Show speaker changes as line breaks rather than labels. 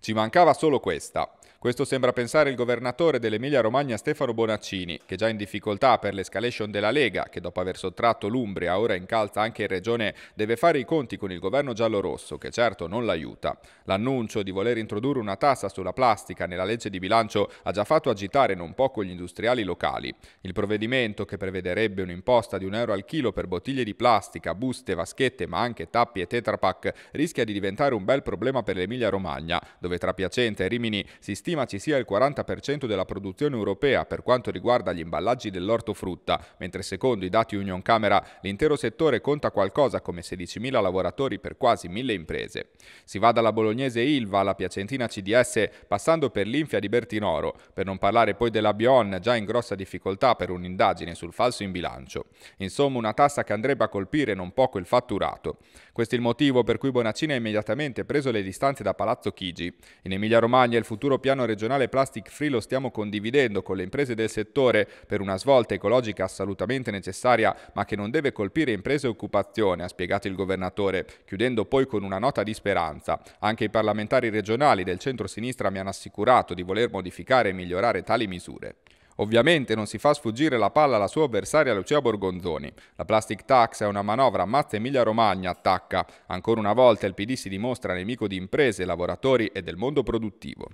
Ci mancava solo questa. Questo sembra pensare il governatore dell'Emilia-Romagna Stefano Bonaccini, che già in difficoltà per l'escalation della Lega, che dopo aver sottratto l'Umbria ora incalza anche in regione, deve fare i conti con il governo giallorosso, che certo non l'aiuta. L'annuncio di voler introdurre una tassa sulla plastica nella legge di bilancio ha già fatto agitare non poco gli industriali locali. Il provvedimento, che prevederebbe un'imposta di un euro al chilo per bottiglie di plastica, buste, vaschette, ma anche tappi e tetrapack, rischia di diventare un bel problema per l'Emilia-Romagna, dove tra Piacente e Rimini si stima stima ci sia il 40% della produzione europea per quanto riguarda gli imballaggi dell'ortofrutta, mentre secondo i dati Union Camera l'intero settore conta qualcosa come 16.000 lavoratori per quasi 1.000 imprese. Si va dalla bolognese Ilva alla piacentina CDS, passando per l'Infia di Bertinoro, per non parlare poi della Bion, già in grossa difficoltà per un'indagine sul falso in bilancio. Insomma, una tassa che andrebbe a colpire non poco il fatturato. Questo è il motivo per cui Bonaccini ha immediatamente preso le distanze da Palazzo Chigi. In Emilia-Romagna il futuro piano piano regionale Plastic Free lo stiamo condividendo con le imprese del settore per una svolta ecologica assolutamente necessaria, ma che non deve colpire imprese e occupazione, ha spiegato il governatore, chiudendo poi con una nota di speranza. Anche i parlamentari regionali del centro-sinistra mi hanno assicurato di voler modificare e migliorare tali misure. Ovviamente non si fa sfuggire la palla alla sua avversaria Lucia Borgonzoni. La plastic tax è una manovra mazza Emilia Romagna, attacca. Ancora una volta il PD si dimostra nemico di imprese, lavoratori e del mondo produttivo.